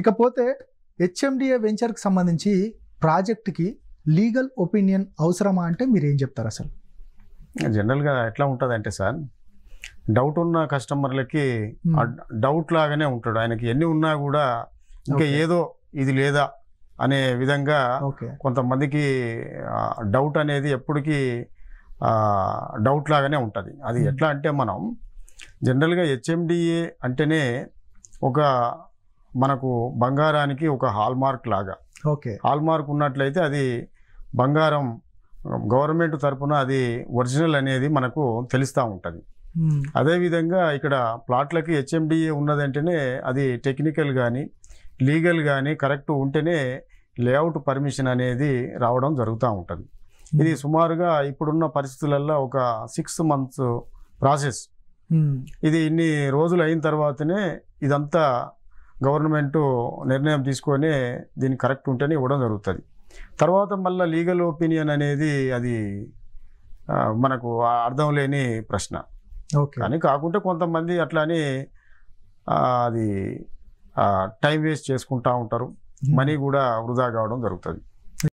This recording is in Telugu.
ఇకపోతే హెచ్ఎండిఏ వెంచర్కి సంబంధించి ప్రాజెక్ట్కి లీగల్ ఒపీనియన్ అవసరమా అంటే మీరు ఏం చెప్తారు అసలు జనరల్గా ఎట్లా ఉంటుంది అంటే సార్ డౌట్ ఉన్న కస్టమర్లకి డౌట్ లాగానే ఉంటాడు ఆయనకి ఎన్ని ఉన్నా కూడా ఇంకా ఏదో ఇది లేదా అనే విధంగా కొంతమందికి డౌట్ అనేది ఎప్పటికీ డౌట్ లాగానే ఉంటుంది అది ఎట్లా అంటే మనం జనరల్గా హెచ్ఎండిఏ అంటేనే ఒక మనకు బంగారానికి ఒక హాల్మార్క్ లాగా ఓకే హాల్మార్క్ ఉన్నట్లయితే అది బంగారం గవర్నమెంట్ తరఫున అది ఒరిజినల్ అనేది మనకు తెలుస్తూ ఉంటుంది అదేవిధంగా ఇక్కడ ప్లాట్లకి హెచ్ఎండిఏ ఉన్నదంటేనే అది టెక్నికల్ కానీ లీగల్ కానీ కరెక్ట్ ఉంటేనే లేఅవుట్ పర్మిషన్ అనేది రావడం జరుగుతూ ఉంటుంది ఇది సుమారుగా ఇప్పుడున్న పరిస్థితులలో ఒక సిక్స్ మంత్స్ ప్రాసెస్ ఇది ఇన్ని రోజులు అయిన తర్వాతనే ఇదంతా గవర్నమెంట్ నిర్ణయం తీసుకొని దీన్ని కరెక్ట్ ఉంటేనే ఇవ్వడం జరుగుతుంది తర్వాత మళ్ళీ లీగల్ ఒపీనియన్ అనేది అది మనకు అర్థం లేని ప్రశ్న ఓకే కానీ కాకుంటే కొంతమంది అట్లానే అది టైం వేస్ట్ చేసుకుంటూ ఉంటారు మనీ కూడా వృధా కావడం జరుగుతుంది